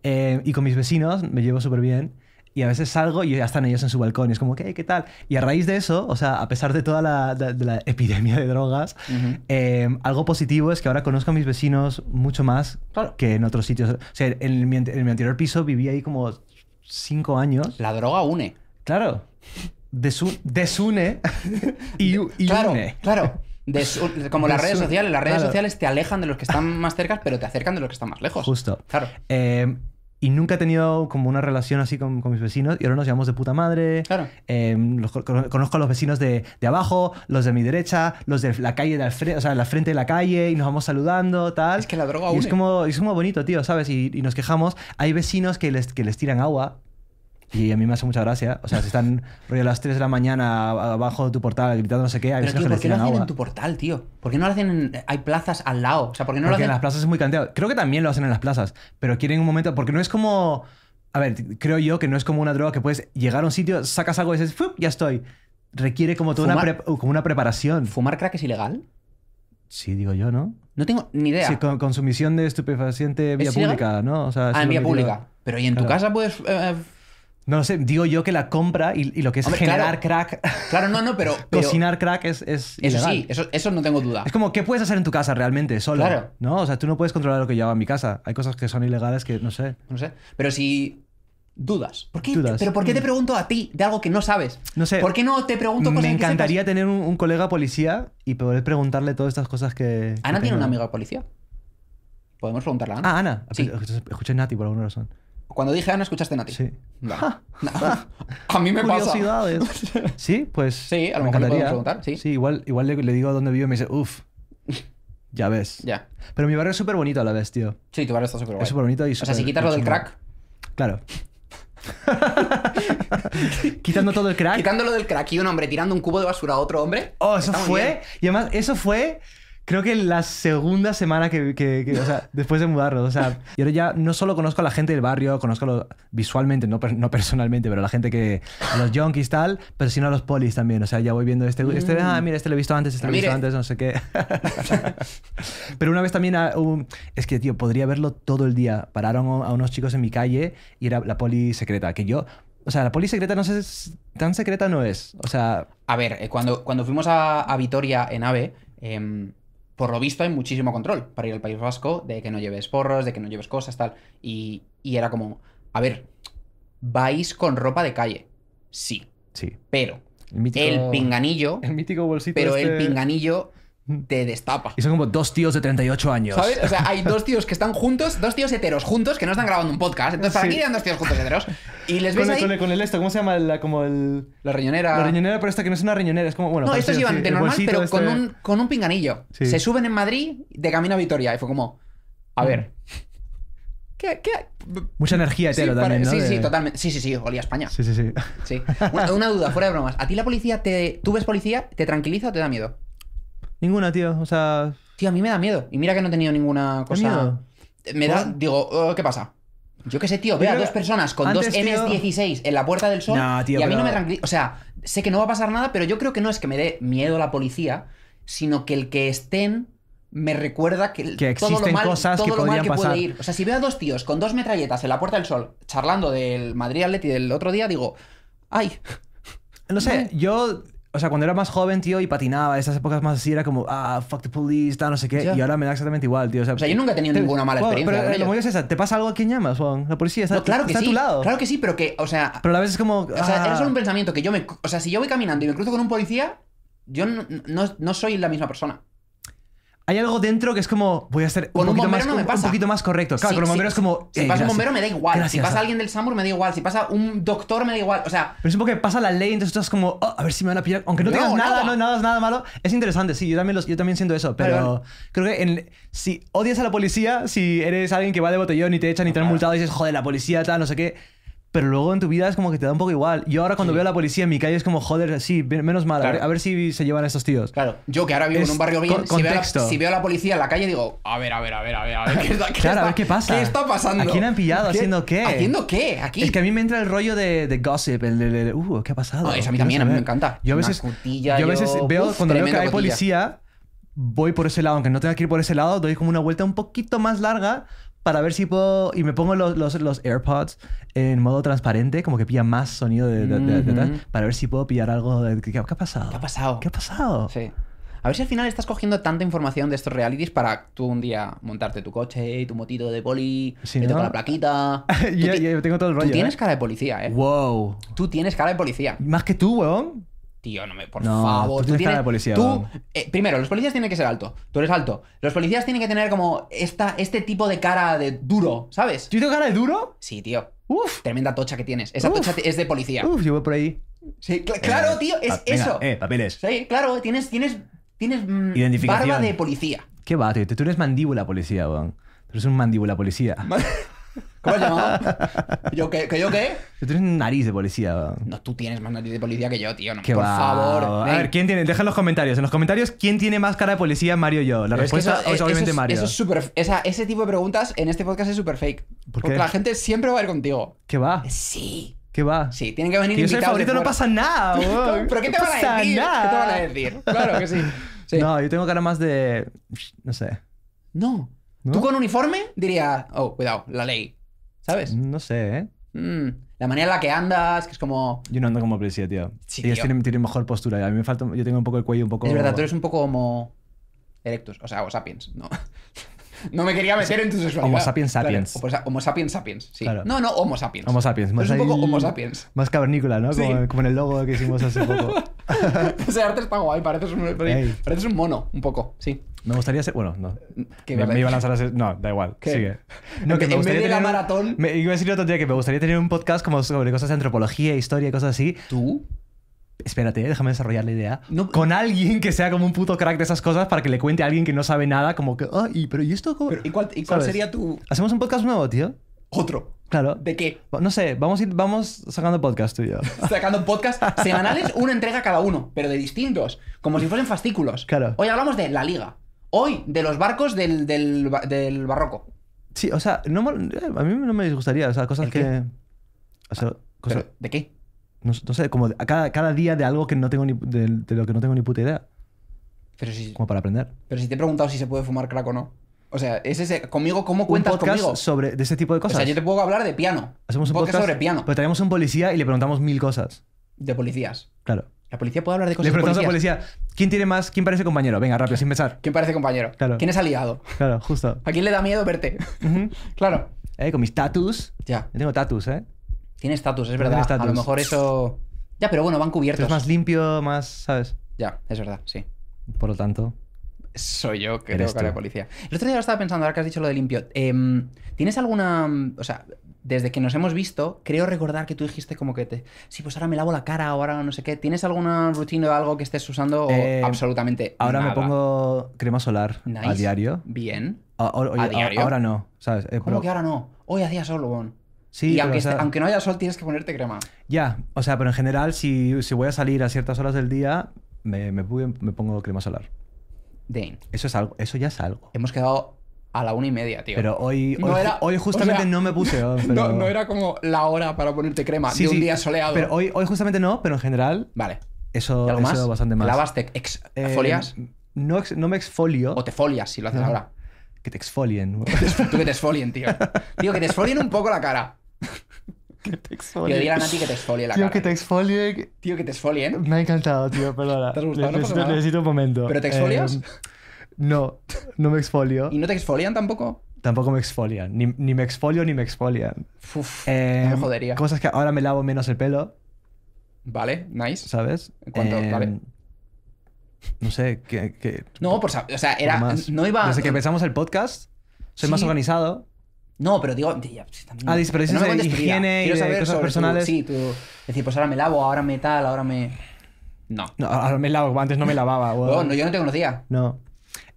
Eh, y con mis vecinos me llevo súper bien. Y a veces salgo y ya están ellos en su balcón. Y es como, ¿qué? ¿Qué tal? Y a raíz de eso, o sea, a pesar de toda la, epidemia de drogas, eh, algo positivo es que ahora conozco a mis vecinos mucho más que en otros sitios. O sea, en mi, en mi anterior piso viví ahí como cinco años. La droga une. Claro desune y, claro, une. Claro, como las redes sociales, las redes sociales te alejan de los que están más cerca, pero te acercan de los que están más lejos. Justo. Claro. Em, y nunca he tenido como una relación así con, mis vecinos y ahora nos llamamos de puta madre. Claro. Em, conozco a los vecinos de, abajo, los de mi derecha, los de la calle de al frente, o sea, la frente de la calle y nos vamos saludando, tal. Es que la droga Es como, es como bonito, tío, ¿sabes? Y, y, nos quejamos. Hay vecinos que les, que les tiran agua y a mí me hace mucha gracia. O sea, si están rollo a las 3 de la mañana abajo de tu portal gritando no sé qué, hay a que. ¿Por qué lo hacen en tu portal, tío? ¿Por qué no lo hacen en. Hay plazas al lado? O sea, ¿por qué no lo hacen. en las plazas es muy canteado. Creo que también lo hacen en las plazas, pero quieren un momento. Porque no es como. A ver, creo yo que no es como una droga que puedes llegar a un sitio, sacas algo y dices, ¡fup! Ya estoy. Requiere como toda una, como una preparación. ¿Fumar crack es ilegal? Sí, digo yo, ¿no? No tengo ni idea. Sí, con, sumisión de estupefaciente vía pública, ¿no? ah, en vía pública. Pero ¿y en tu casa puedes eh, no sé, digo yo que la compra y, lo que es generar crack. Claro, no, no, pero. cocinar crack es. eso sí, eso, no tengo duda. Es como, ¿qué puedes hacer en tu casa realmente solo? Claro. ¿No? O sea, tú no puedes controlar lo que yo hago en mi casa. Hay cosas que son ilegales que no sé. No sé. Pero si. Dudas. ¿Por qué, ¿Pero por qué te mm. pregunto a ti de algo que no sabes? No sé. ¿Por qué no te pregunto cosas Me encantaría tener un, colega policía y poder preguntarle todas estas cosas que. Ana tiene una amiga policía. Podemos preguntarle a Ana. Ah, Ana. Sí. Escuché Nati por alguna razón. Cuando dije Ana, ah, escuchaste Nati. Sí. a mí me Curiosidades. pasa. sí, pues. Sí, a lo me mejor preguntar. Sí, sí igual, igual le, digo dónde vivo y me dice, uff. Ya ves. Ya. Pero mi barrio es súper bonito a la vez, tío. Sí, tu barrio está súper bonito. Es súper bonito y súper... O sea, si quitas lo del crack. Claro. Quitando todo el crack. Quitando lo del crack y un hombre tirando un cubo de basura a otro hombre. Oh, eso fue. Y además, eso fue Creo que la segunda semana que, o sea, después de mudarnos, o sea, y ahora ya no solo conozco a la gente del barrio, conozco visualmente, no, no personalmente, pero la gente que, los junkies tal, pero sino a los polis también, o sea, ya voy viendo este, este mm. ah, mira, este lo he visto antes, este lo he visto antes, no sé qué. pero una vez también, hubo ah, es que, tío, podría verlo todo el día. Pararon a unos chicos en mi calle y era la poli secreta, que yo o sea, la poli secreta no sé, tan secreta no es. O sea. A ver, eh, cuando, cuando fuimos a, Vitoria en AVE, em, por lo visto hay muchísimo control para ir al País Vasco, de que no lleves porros, de que no lleves cosas, tal. Y, era como, a ver, vais con ropa de calle. Sí. Sí. Pero el, pinganillo. El mítico bolsito. Pero el este pinganillo te destapa. Y son como dos tíos de 38 años. ¿Sabes? O sea, hay dos tíos que están juntos, dos tíos heteros juntos, que no están grabando un podcast. Entonces, ¿para sí. eran dos tíos juntos heteros? Y les ves con, ahí... con, el, esto, ¿cómo se llama? La, como el... La riñonera. La riñonera, pero esta que no es una riñonera, es como... Bueno, no, estos iban de normal, pero con, este. un, con un pinganillo. Se suben en Madrid de camino a Vitoria. Y fue como... A ver... Mm. ¿Qué, Mucha energía hetero sí, también, ¿no? Sí, sí, totalmente. Sí, sí, sí, olía España. Sí, sí, sí. sí. una duda, fuera de bromas. ¿A ti la policía te... ¿Tú ves policía? ¿Te tranquiliza o te da miedo? Ninguna, tío. O sea. Tío, a mí me da miedo. Y mira que no he tenido ninguna cosa. Me da. Digo, oh, ¿qué pasa? Yo qué sé, tío. Veo a dos personas con dos m 16 en la Puerta del Sol. tío, y a mí no me tranquiliza. O sea, sé que no va a pasar nada, pero yo creo que no es que me dé miedo la policía, sino que el que estén me recuerda que, existen todo lo mal, cosas que, lo pasar. puede ir. O sea, si veo a dos tíos con dos metralletas en la Puerta del Sol charlando del Madrid Atleti del otro día, digo, ay. No sé, yo o sea, cuando era más joven, tío, y patinaba, esas épocas más así, era como, ah, fuck the police, no sé qué. Y ahora me da exactamente igual, tío. O sea, yo nunca he tenido ninguna mala experiencia. Pero, pero lo es esa, ¿te pasa algo a quien llamas, Juan? La policía está, a tu lado. Claro que sí, pero que, o sea. Pero a veces es como. O sea, ah. era solo un pensamiento que yo me. O sea, si yo voy caminando y me cruzo con un policía, yo no, no soy la misma persona hay algo dentro que es como, voy a ser un, poquito, más, correcto. Claro, con un bombero es como. Si pasa un bombero me da igual. si pasa alguien del Samur me da igual. Si pasa un doctor me da igual. O sea. Pero es un poco que pasa la ley, entonces tú estás como, oh, a ver si me van a pillar. Aunque no, tengas nada, No, nada, nada malo. Es interesante, sí, yo también, yo también siento eso. Pero creo que si odias a la policía, si eres alguien que va de botellón y te echan y te han multado y dices, joder, la policía, tal, no sé qué pero luego en tu vida es como que te da un poco igual. Yo ahora cuando veo a la policía en mi calle es como, joder, sí, menos mal, a, ver, si se llevan a estos tíos. Claro, yo que ahora vivo en un barrio bien, con, si, veo a la policía en la calle digo, a ver, a ver, a ver, a ver, a ver, ¿qué, está, claro, a ver qué pasa. ¿Qué está pasando? ¿A quién han pillado? ¿Qué? ¿Haciendo ¿Haciendo qué? Aquí. Es que a mí me entra el rollo de, gossip, el de, uh, ¿qué ha pasado? a mí también, a mí me encanta. Yo a veces, yo a veces veo, cuando veo que hay policía, voy por ese lado, aunque no tenga que ir por ese lado, doy como una vuelta un poquito más larga para ver si puedo. Y me pongo los, los, AirPods en modo transparente, como que pilla más sonido de, para ver si puedo pillar algo ¿Qué, ha pasado? ¿Qué ha pasado? ¿Qué ha pasado? Sí. A ver si al final estás cogiendo tanta información de estos realities para tú un día montarte tu coche, y tu motito de poli, si te la plaquita. yo, tengo todo el rollo. Tú tienes ¿eh? cara de policía, ¿eh? ¡Wow! Tú tienes cara de policía. Más que tú, weón. Tío, no me, por favor. Tú, tienes, cara de policía. Tú, eh, primero, los policías tienen que ser alto. Tú eres alto. Los policías tienen que tener como esta, este tipo de cara de duro, ¿sabes? ¿Tú tienes cara de duro? Sí, tío. Uf. Tremenda tocha que tienes. Esa tocha es de policía. Uf, yo voy por ahí. Sí, claro, eh, tío, es eso. eh, papeles. Sí, claro, tienes, tienes, tienes mm, Identificación. barba de policía. ¿Qué va, tío? Tú eres mandíbula policía, weón. Tú eres un mandíbula policía. ¿Cómo ¿Yo qué? yo qué? Tú tienes nariz de policía. No, tú tienes más nariz de policía que yo, tío. No, por favor. A ver, ¿quién tiene? Deja en los comentarios. En los comentarios, ¿quién tiene más cara de policía, Mario o yo? La respuesta es obviamente Mario. eso es esa- ese tipo de preguntas en este podcast es súper fake. Porque la gente siempre va a ir contigo. ¿Qué va? Sí. ¿Qué va? Sí, tienen que venir yo soy el favorito, no pasa nada, ¿Pero qué te van a decir? ¿Qué te van a decir? Claro que sí. No, yo tengo cara más de. No sé. No. Tú con uniforme Diría oh, cuidado, la ley. ¿Sabes? No sé, ¿eh? Mm, la manera en la que andas, que es como. Yo no ando como policía, tío. Sí, Ellos Tienen, tienen, mejor postura. A mí me falta. Yo tengo un poco el cuello un poco. Es verdad, tú eres un poco como. Erectus, o sea, o Sapiens, ¿no? no me quería meter en tu sexualidad. Homo sapiens sapiens. Homo sapiens sapiens, sí. No, no, Homo sapiens. Homo sapiens. Más pues es un poco Homo sapiens. Más cavernícola, ¿no? Como, en el logo que hicimos hace poco. sea, arte está guay, pareces un, un mono, un poco, sí. Me gustaría ser. Bueno, no. Me, me, iba a lanzar a ser. No, da igual. Sigue. que En vez de la maratón. me, iba a decir otro día que me gustaría tener un podcast como sobre cosas de antropología, historia y cosas así. ¿Tú? espérate, eh, déjame desarrollar la idea. con alguien que sea como un puto crack de esas cosas para que le cuente a alguien que no sabe nada, como que, ah, pero ¿y esto cómo? ¿Y cuál, sería tu...? Hacemos un podcast nuevo, tío. Otro. Claro. ¿De qué? No sé, vamos, ir, vamos sacando podcast tú sacando podcast semanales, una entrega cada uno, pero de distintos, como si fuesen fascículos. Claro. Hoy hablamos de la liga. Hoy, de los barcos del, barroco. Sí, o sea, eh, a mí no me disgustaría, o sea, cosas que... O sea, ¿De qué? No, sé, como cada, día de algo que no tengo ni, de, lo que no tengo ni puta idea. como para aprender. Pero si te he preguntado si se puede fumar crack o no. O sea, es ese, conmigo, ¿cómo cuentas un sobre de ese tipo de cosas. O sea, yo te puedo hablar de piano. Hacemos un podcast, sobre piano. Pero traemos un policía y le preguntamos mil cosas. De policías. Claro. La policía puede hablar de cosas. Le preguntamos a la policía, ¿quién tiene más? ¿Quién parece compañero? Venga, rápido, sin pensar. ¿Quién parece compañero? Claro. ¿Quién es aliado? Claro, justo. ¿A quién le da miedo verte? claro. Eh, con mis tatus. Ya. Yo tengo tatus, ¿eh? Tiene estatus, es verdad. a lo mejor eso. Ya, pero bueno, van cubiertos. Es más limpio, más, ¿sabes? Ya, es verdad, sí. Por lo tanto. Soy yo que tengo cara policía. El otro día estaba pensando, ahora que has dicho lo de limpio. Em, ¿Tienes alguna. O sea, desde que nos hemos visto, creo recordar que tú dijiste como que te. Sí, pues ahora me lavo la cara, ahora no sé qué. ¿Tienes alguna rutina o algo que estés usando? O eh, absolutamente. Ahora me pongo crema solar a diario. Bien. A, diario? Ahora no, ¿sabes? Eh, ¿Cómo que ahora no? Hoy hacía solo, bueno y aunque, no haya sol, tienes que ponerte crema. Ya, o sea, pero en general, si, voy a salir a ciertas horas del día, me, me, pongo crema solar. Dane. Eso es algo, eso ya es algo. Hemos quedado a la una y media, tío. Pero hoy, hoy, justamente no me puse. No, era como la hora para ponerte crema si un día soleado. Pero hoy, hoy justamente no, pero en general. Vale. Eso, ha bastante más. te exfolias? Eh, no, no me exfolio. O te folias si lo haces ahora. Que te exfolien. Tú que te exfolien, tío. Tío, que te exfolien un poco la cara que te exfolie. Yo diría a Nati que te exfolie la cara. Eh. Tío, que te exfolie Tío, que te exfolien. Me ha encantado, tío, perdona. ¿Te has gustado? Necesito, un momento. ¿Pero te exfolias? Em, no, no me exfolio. ¿Y no te exfolian tampoco? Tampoco me exfolian. Ni, ni me exfolio ni me exfolian. Uf, me em, jodería. Cosas que ahora me lavo menos el pelo. Vale, nice. ¿Sabes? Em, no sé, qué. no, por, o sea, era. No iba. Desde que empezamos el podcast, soy más organizado. No, pero digo, ya, pues, también, ah, no de higiene y saber cosas personales. sí, tú, decir, pues ahora me lavo, ahora me tal, ahora me... No. No, ahora me lavo, antes no me lavaba. Bueno, no, yo no te conocía. No.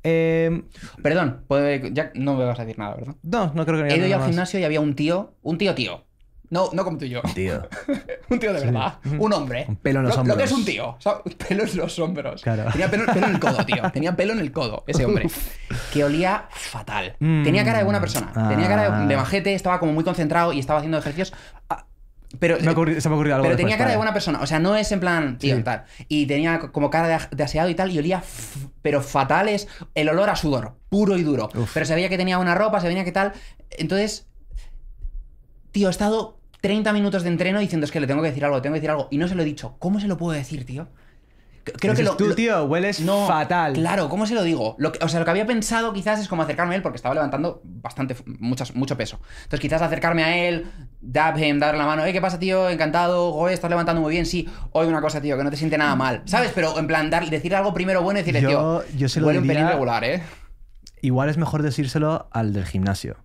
Em, Perdón, ya no me vas a decir nada, ¿verdad? No, no creo que... He ido yo al gimnasio y había un tío, un tío tío, no, no como tú y yo. Un tío. un tío de verdad. Un hombre. Un pelo en los hombros. Lo que es un tío. pelo en los hombros. Tenía pelo, en el codo, tío. Tenía pelo en el codo, ese hombre. que olía fatal. Mm. Tenía cara de buena persona. Tenía cara ah. de, majete, estaba como muy concentrado y estaba haciendo ejercicios. Ah, pero, se me ocurrió algo. Pero tenía cara de buena persona. O sea, no es en plan, tío, sí. tal. Y tenía como cara de, aseado y tal. Y olía, pero es El olor a sudor, puro y duro. Pero se veía que tenía una ropa, se veía que tal. Entonces, tío, he estado 30 minutos de entreno diciendo es que le tengo que decir algo, tengo que decir algo, y no se lo he dicho. ¿Cómo se lo puedo decir, tío? Creo que lo, tú, tío, hueles fatal. Claro, ¿cómo se lo digo? o sea, lo que había pensado quizás es como acercarme a él porque estaba levantando bastante, muchas, mucho peso. Entonces, quizás acercarme a él, dab him, darle la mano, eh, ¿qué pasa, tío? Encantado, estás levantando muy bien, sí. Oye, una cosa, tío, que no te siente nada mal. ¿Sabes? Pero en plan, dar, decir algo primero bueno y decirle, tío, yo lo un pelín regular, ¿eh? Igual es mejor decírselo al del gimnasio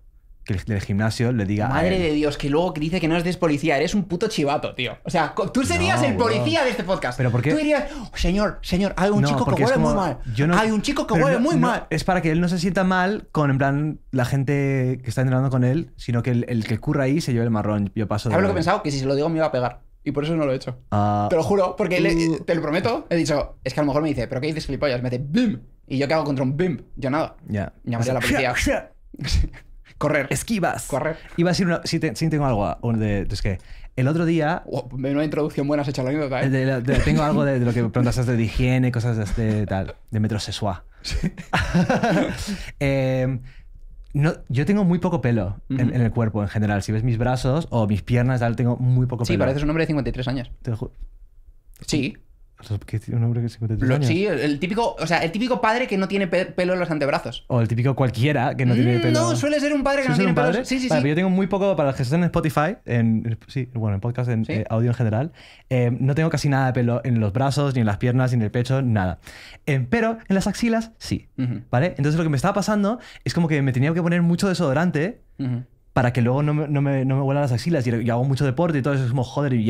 que el, del gimnasio le diga. Madre de Dios, que luego dice que no es de policía, eres un puto chivato, tío. O sea, tú serías el policía de este podcast. ¿Pero por qué? Tú dirías, oh, señor, señor, hay un chico que huele muy mal. Hay un chico que huele muy mal. Es para que él no se sienta mal con, en plan, la gente que está entrenando con él, sino que el, que curra ahí se lleve el marrón. Yo paso de... lo que he pensado? Que si se lo digo me iba a pegar. Y por eso no lo he hecho. Ah. te lo juro, porque uh. te lo prometo. He dicho, es que a lo mejor me dice, ¿pero qué dices, flipollas? Me dice, ¡bim! ¿Y yo qué hago contra un bim? Yo nada. Ya. Llamaría a la policía. Correr. Esquivas. Correr. Iba a decir Sí, tengo algo Es que. El otro día. una introducción buena se hecho ¿eh? tengo algo de, lo que preguntas de higiene, cosas de, tal, de metrosexual. Sí. Eh, no, yo tengo muy poco pelo en, el cuerpo en general. Si ves mis brazos o mis piernas, tengo muy poco pelo. Sí, pareces un hombre de 53 años. Te lo Sí. Sí, el típico, o sea, el típico padre que no tiene pelo en los antebrazos. O el típico cualquiera que no tiene mm, pelo. No, suele ser un padre que no tiene pelo. Sí, sí, sí. yo tengo muy poco para la gestión en Spotify, en, sí, bueno, en podcast, en eh, audio en general. Eh, no tengo casi nada de pelo en los brazos, ni en las piernas, ni en el pecho, nada. Eh, pero en las axilas sí, ¿vale? Entonces lo que me estaba pasando es como que me tenía que poner mucho desodorante para que luego no me, no las axilas. Y, hago mucho deporte y todo eso. Es como, joder, y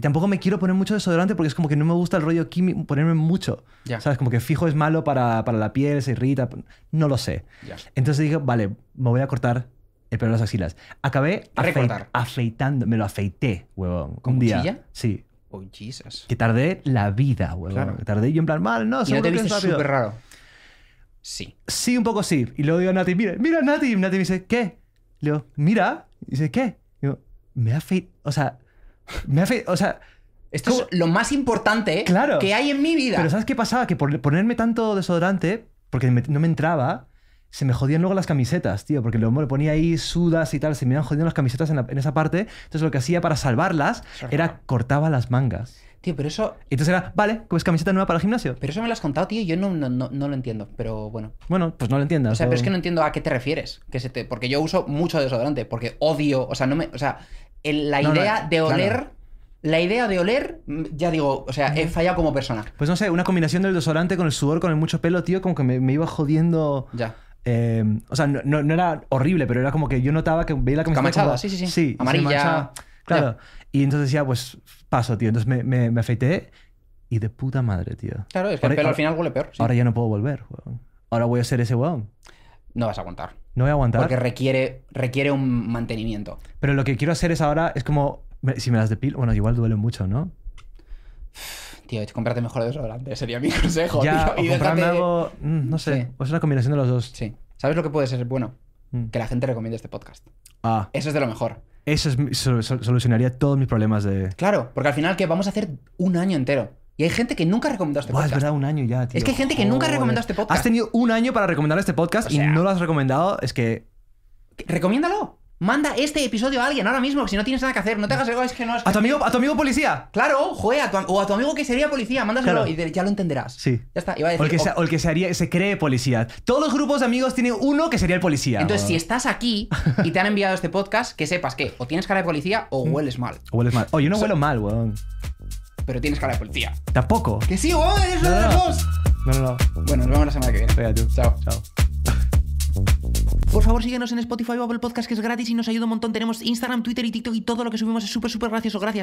tampoco me quiero poner mucho desodorante porque es como que no me gusta el rollo químico, ponerme mucho. ya ¿Sabes? Como que fijo es malo para, la piel, se irrita. No lo sé. Entonces dije, vale, me voy a cortar el pelo de las axilas. Acabé afeitando, me lo afeité, huevón. ¿Con un Día. Sí. Oh, Jesus. Que tardé la vida, huevón. Que tardé yo en plan, mal, no, ¿Y no te viste súper raro? Sí. Sí, un poco sí. Y luego digo a Nati, mira, mira Nati. Nati me dice, ¿qué? Le digo, mira. Y dice, ¿qué? me ha fe... O sea, me ha O sea... Esto es lo más importante claro. que hay en mi vida. Pero ¿sabes qué pasaba? Que por ponerme tanto desodorante, porque no me entraba, se me jodían luego las camisetas, tío, porque lo ponía ahí sudas y tal, se me iban jodiendo las camisetas en, esa parte. Entonces lo que hacía para salvarlas era cortaba las mangas. Tío, pero eso. Y entonces era, vale, pues camiseta nueva para el gimnasio. Pero eso me lo has contado, tío, yo no, no, lo entiendo, pero bueno. Bueno, pues no lo entiendo O sea, pero es que no entiendo a qué te refieres. Que se Porque yo uso mucho desodorante, porque odio, o sea, no me. O sea, la idea de oler. La idea de oler, ya digo, o sea, he fallado como persona. Pues no sé, una combinación del desodorante con el sudor, con el mucho pelo, tío, como que me, iba jodiendo. Ya. Em, o sea, no, era horrible, pero era como que yo notaba que veía la camiseta. sí, sí, sí. amarilla. claro. Y entonces decía, pues paso, tío. Entonces me, me, me afeité y de puta madre, tío. Claro, es que al final huele peor. Ahora ya no puedo volver, Ahora voy a ser ese weón. No vas a aguantar. No voy a aguantar. Porque requiere, requiere un mantenimiento. Pero lo que quiero hacer es ahora, es como, si me las depilo, bueno, igual duele mucho, ¿no? Tío, comprate mejor desodorante, sería mi consejo. Ya, y o mm, no sé, es una combinación de los dos. Sí. ¿Sabes lo que puede ser bueno? Mm. Que la gente recomiende este podcast. Ah. Eso es de lo mejor. Eso, es, solucionaría todos mis problemas de. Claro, porque al final que vamos a hacer un año entero. Y hay gente que nunca ha recomendado este podcast. es un año ya, Es que hay gente que nunca ha recomendado este podcast. Has tenido un año para recomendar este podcast y no lo has recomendado. Es que. Recomiéndalo. Manda este episodio a alguien ahora mismo, si no tienes nada que hacer. No te hagas algo, es que no es. ¿A, tu amigo, ¿A tu amigo policía? Claro, juega. a tu, o a tu amigo que sería policía, mándaselo y ya lo entenderás. Sí. Ya está, iba a decir. O el que, se, cree policía. Todos los grupos de amigos tienen uno que sería el policía. Entonces, si estás aquí y te han enviado este podcast, que sepas que o tienes cara de policía o mm. hueles mal. O hueles mal. Oh, yo no huelo mal, weón. Pero tienes cara de policía. Tampoco. Que sí, weón, uno de los No, no, no. Bueno, nos vemos la semana que viene. Chao. Chao. Por favor, síguenos en Spotify o Apple Podcast, que es gratis y nos ayuda un montón. Tenemos Instagram, Twitter y TikTok y todo lo que subimos es súper, súper gracioso. Gracias.